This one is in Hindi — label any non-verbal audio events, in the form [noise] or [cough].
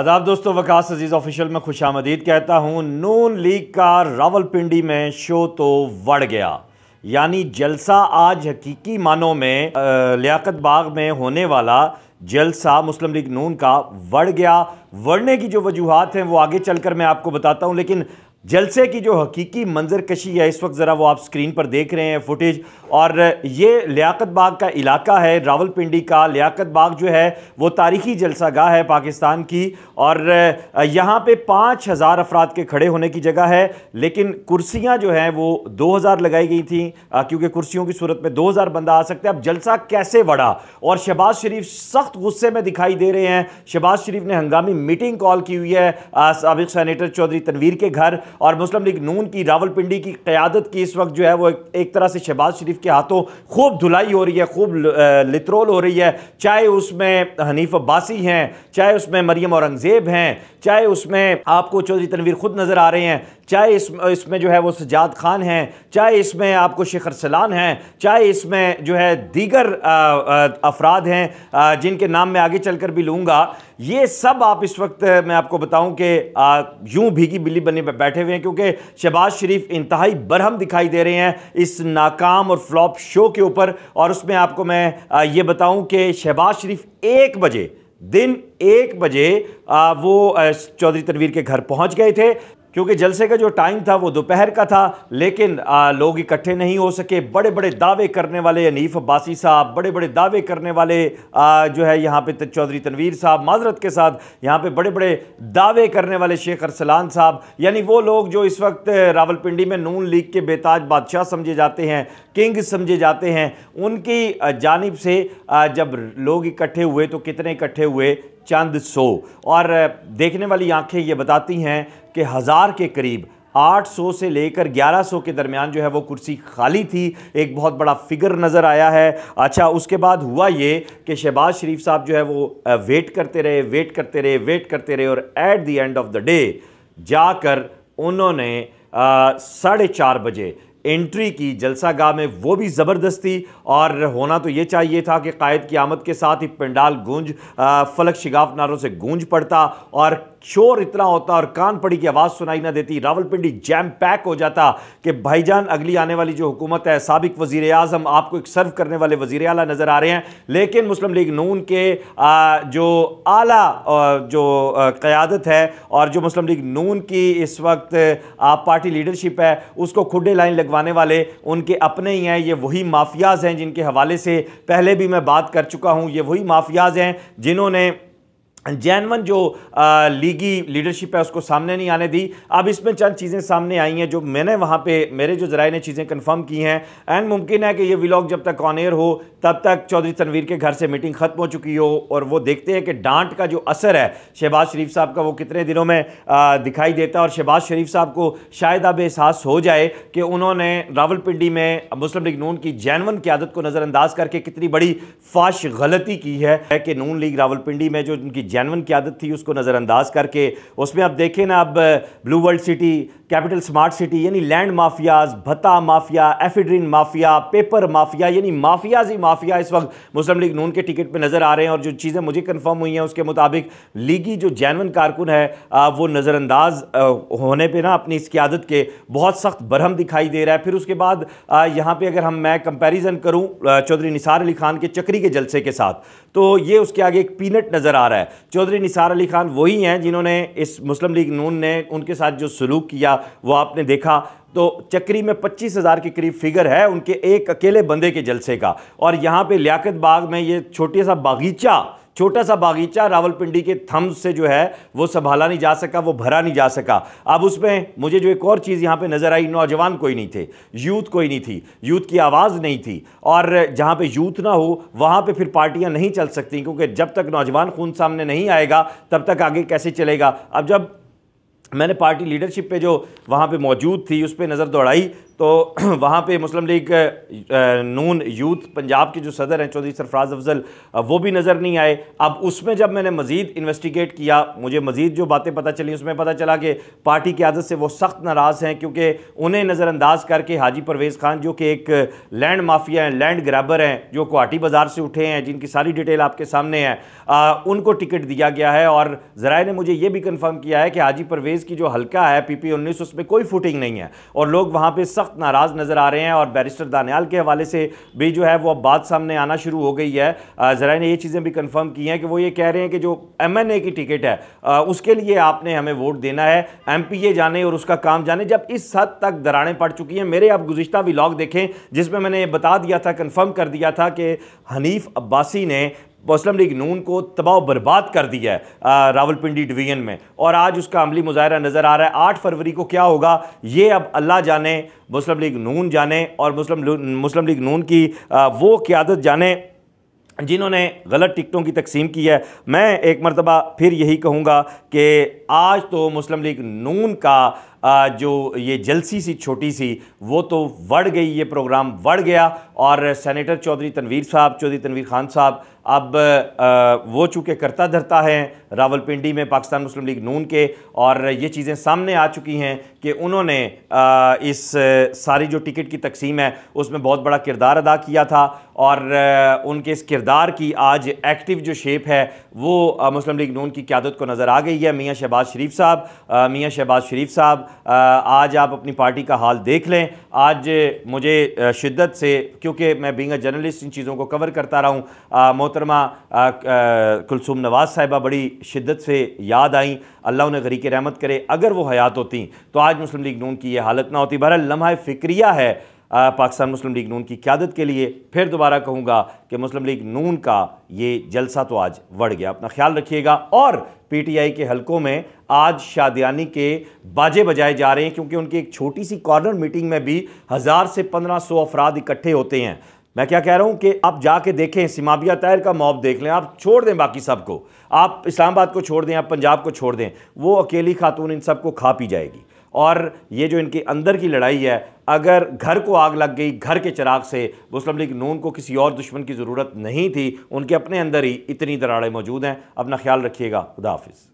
आदाब दोस्तों वकास अजीज़ ऑफिशियल में खुश आमदीद कहता हूँ नून लीग का रावलपिंडी में शो तो बढ़ गया यानी जलसा आज हकीकी मानों में लियाकत बाग में होने वाला जलसा मुस्लिम लीग नून का बढ़ गया बढ़ने की जो वजूहत हैं वो आगे चलकर मैं आपको बताता हूँ लेकिन जलसे की जो हकीकी मंजर कशी है इस वक्त ज़रा वो आप स्क्रीन पर देख रहे हैं फुटेज और ये लियाकत बाग का इलाका है रावलपिंडी का लियाकत बाग जो है वो तारीखी जलसा गाह है पाकिस्तान की और यहाँ पे पाँच हज़ार अफराद के खड़े होने की जगह है लेकिन कुर्सियाँ जो हैं वो दो हज़ार लगाई गई थी क्योंकि कुर्सियों की सूरत में दो हज़ार बंदा आ सकता है अब जलसा कैसे बढ़ा और शहबाज शरीफ सख्त गुस्से में दिखाई दे रहे हैं शहबाज शरीफ ने हंगामी मीटिंग कॉल की हुई है सबक सैनिटर चौधरी तनवीर के घर और मुस्लिम लीग नून की रावलपिंडी की क़्यादत की इस वक्त जो है वो एक तरह से शहबाज शरीफ के हाथों खूब धुलाई हो रही है खूब लित्रोल हो रही है चाहे उसमें हनीफ अब्बासी हैं चाहे उसमें मरियम औरंगज़ेब हैं चाहे उसमें आपको चौधरी तनवीर खुद नज़र आ रहे हैं चाहे इस इसमें जो है वो सजाद खान हैं चाहे इसमें आपको शिखर सलान हैं चाहे इसमें जो है दीगर अफराद हैं जिनके नाम मैं आगे चल कर भी लूँगा ये सब आप इस वक्त मैं आपको बताऊं कि यूं भीगी बिल्ली बने बैठे हुए हैं क्योंकि शहबाज शरीफ इंतहाई बरहम दिखाई दे रहे हैं इस नाकाम और फ्लॉप शो के ऊपर और उसमें आपको मैं ये बताऊं कि शहबाज शरीफ एक बजे दिन एक बजे वो चौधरी तनवीर के घर पहुंच गए थे क्योंकि जलसे का जो टाइम था वो दोपहर का था लेकिन आ, लोग इकट्ठे नहीं हो सके बड़े बड़े दावे करने वाले अनीफ अब्बासी साहब बड़े बड़े दावे करने वाले आ, जो है यहाँ पे चौधरी तनवीर साहब माजरत के साथ यहाँ पे बड़े बड़े दावे करने वाले शेख अरसलान साहब यानी वो लोग जो इस वक्त रावलपिंडी में नून लीग के बेताज बादशाह समझे जाते हैं किंग समझे जाते हैं उनकी जानब से जब लोग इकट्ठे हुए तो कितने इकट्ठे हुए चंद सौ और देखने वाली आंखें ये बताती हैं कि हज़ार के करीब 800 से लेकर 1100 के दरमियान जो है वो कुर्सी खाली थी एक बहुत बड़ा फिगर नज़र आया है अच्छा उसके बाद हुआ ये कि शहबाज शरीफ साहब जो है वो वेट करते रहे वेट करते रहे वेट करते रहे और at the end of the day जाकर उन्होंने साढ़े चार बजे एंट्री की जलसा गाह में वो भी ज़बरदस्ती और होना तो ये चाहिए था कि कायद की आमद के साथ ही पंडाल गूंज फलक शिगाफ नारों से गूंज पड़ता और शोर इतना होता और कान पड़ी की आवाज़ सुनाई ना देती रावलपिंडी जैम पैक हो जाता कि भाईजान अगली आने वाली जो हुकूमत है सबक वजीर अजम आपको एक सर्व करने वाले वजीर अला नज़र आ रहे हैं लेकिन मुस्लिम लीग नून के जो आला जो क़्यादत है और जो मुस्लिम लीग नून की इस वक्त पार्टी लीडरशिप है उसको खुडे लाइन लगवाने वाले उनके अपने ही हैं ये वही माफियाज़ हैं जिनके हवाले से पहले भी मैं बात कर चुका हूँ ये वही माफियाज़ हैं जिन्होंने जैनवन जो आ, लीगी लीडरशिप है उसको सामने नहीं आने दी अब इसमें चंद चीज़ें सामने आई हैं जो मैंने वहाँ पे मेरे जो जराए ने चीज़ें कंफर्म की हैं एंड मुमकिन है कि ये व्लॉग जब तक ऑन एयर हो तब तक चौधरी तनवीर के घर से मीटिंग ख़त्म हो चुकी हो और वो देखते हैं कि डांट का जो असर है शहबाज शरीफ साहब का वो कितने दिनों में आ, दिखाई देता है और शहबाज शरीफ साहब को शायद अब एहसास हो जाए कि उन्होंने रावलपिंडी में मुस्लिम लीग नून की जैनवन की आदत को नज़रअंदाज करके कितनी बड़ी फाश गलती की है कि नून लीग रावलपिंडी में जो उनकी जैनवन क्यादत थी उसको नज़रअंदाज करके उसमें आप देखें ना अब blue world city capital smart city यानी लैंड माफियाज भत्ता mafia ephedrine mafia paper mafia यानी माफियाज ही माफिया इस वक्त मुस्लिम लीग नून के टिकट पर नज़र आ रहे हैं और जो चीज़ें मुझे कन्फर्म हुई हैं उसके मुताबिक लीगी जो जैनवन कारकुन है वो नज़रअंदाज होने पर ना अपनी इस क्यादत के बहुत सख्त बरहम दिखाई दे रहा है फिर उसके बाद यहाँ पर अगर हम मैं कंपेरिजन करूँ चौधरी निसार अली खान के चक्री के जलसे के साथ तो ये उसके आगे एक पीनट नज़र आ रहा है चौधरी निसार अली खान वही हैं जिन्होंने इस मुस्लिम लीग नून ने उनके साथ जो सलूक किया वो आपने देखा तो चक्री में पच्चीस हज़ार के करीब फिगर है उनके एक अकेले बंदे के जलसे का और यहाँ पे लियाकत बाग में ये छोटे सा बागीचा छोटा सा बागीचा रावलपिंडी के थम्स से जो है वो संभाला नहीं जा सका वो भरा नहीं जा सका अब उसमें मुझे जो एक और चीज़ यहाँ पे नज़र आई नौजवान कोई नहीं थे यूथ कोई नहीं थी यूथ की आवाज़ नहीं थी और जहाँ पे यूथ ना हो वहाँ पे फिर पार्टियाँ नहीं चल सकती क्योंकि जब तक नौजवान खून सामने नहीं आएगा तब तक आगे कैसे चलेगा अब जब मैंने पार्टी लीडरशिप पे जो वहाँ पे मौजूद थी उस पर नज़र दौड़ाई तो [clears throat] वहाँ पे मुस्लिम लीग नून यूथ पंजाब के जो सदर हैं चौधरी सरफराज अफजल वो भी नज़र नहीं आए अब उसमें जब मैंने मज़ीद इन्वेस्टिगेट किया मुझे मज़ीद जो बातें पता चली उसमें पता चला कि पार्टी की आदत से वो सख्त नाराज़ हैं क्योंकि उन्हें नज़रअंदाज करके हाजी परवेज़ खान जो कि एक लैंड माफिया हैं लैंड ग्रैबर हैं जो गुवाहाटी बाज़ार से उठे हैं जिनकी सारी डिटेल आपके सामने है उनको टिकट दिया गया है और ज़रा ने मुझे ये भी कन्फर्म किया है कि हाजी परवेज़ की जो हल्का है पी पी उसमें कोई फुटिंग नहीं है और लोग वहाँ पर सख्त सख्त नाराज़ नज़र आ रहे हैं और बैरिस्टर दानियाल के हवाले से भी जो है वो अब बात सामने आना शुरू हो गई है ज़रा ने ये चीज़ें भी कन्फर्म की हैं कि वो ये कह रहे हैं कि जो एम एन ए की टिकट है उसके लिए आपने हमें वोट देना है एम पी ए जाने और उसका काम जाने जब इस हद तक दराड़ें पड़ चुकी हैं मेरे आप गुज्त व्लाग देखें जिसमें मैंने बता दिया था कन्फर्म कर दिया था कि हनीफ अब्बासी ने मुस्लिम लीग नून को तबाह बर्बाद कर दिया है रावलपिंडी डिवीजन में और आज उसका अमली मुजाहरा नज़र आ रहा है आठ फरवरी को क्या होगा ये अब अल्लाह जाने मुस्लिम लीग नून जाने और मुस्लिम मुस्लिम लीग नून की आ, वो क्यादत जाने जिन्होंने गलत टिकटों की तकसीम की है मैं एक मरतबा फिर यही कहूँगा कि आज तो मुस्लिम लीग नून का जो ये जलसी सी छोटी सी वो तो बढ़ गई ये प्रोग्राम बढ़ गया और सेनेटर चौधरी तनवीर साहब चौधरी तनवीर खान साहब अब वो चूँकि करता धरता है रावलपिंडी में पाकिस्तान मुस्लिम लीग नून के और ये चीज़ें सामने आ चुकी हैं कि उन्होंने इस सारी जो टिकट की तकसीम है उसमें बहुत बड़ा किरदार अदा किया था और उनके इस किरदार की आज एक्टिव जो शेप है वो मुस्लिम लीग नून की क्यादत को नज़र आ गई है मियाँ शहबाज शरीफ साहब मियाँ शहबाज शरीफ साहब आज आप अपनी पार्टी का हाल देख लें आज मुझे शिद्दत से क्योंकि मैं बींग जर्नलिस्ट इन चीज़ों को कवर करता रहा हूँ मोहतरमा कुलसुम नवाज़ साहिबा बड़ी शिद्दत से याद आई अल्लाह उन्हें गरीक रहमत करे अगर वो हयात होती तो आज मुस्लिम लीग नून की ये हालत ना होती बहर लम्हा फ़िक्रिया है पाकिस्तान मुस्लिम लीग नून की क्यादत के लिए फिर दोबारा कहूँगा कि मुस्लिम लीग नून का ये जलसा तो आज बढ़ गया अपना ख्याल रखिएगा और पीटीआई के हलकों में आज शादियानी के बाजे बजाए जा रहे हैं क्योंकि उनकी एक छोटी सी कॉर्नर मीटिंग में भी हज़ार से पंद्रह सौ अफराद इकट्ठे होते हैं मैं क्या कह रहा हूं कि आप जाके देखें सिमाबिया तैर का मॉब देख लें आप छोड़ दें बाकी सबको आप इस्लामाबाद को छोड़ दें आप पंजाब को छोड़ दें वो अकेली खातून इन सबको खा पी जाएगी और ये जो इनके अंदर की लड़ाई है अगर घर को आग लग गई घर के चिराग से मुस्लिम लीग नून को किसी और दुश्मन की ज़रूरत नहीं थी उनके अपने अंदर ही इतनी दराड़ें मौजूद हैं अपना ख्याल रखिएगा खुदा हाफिज़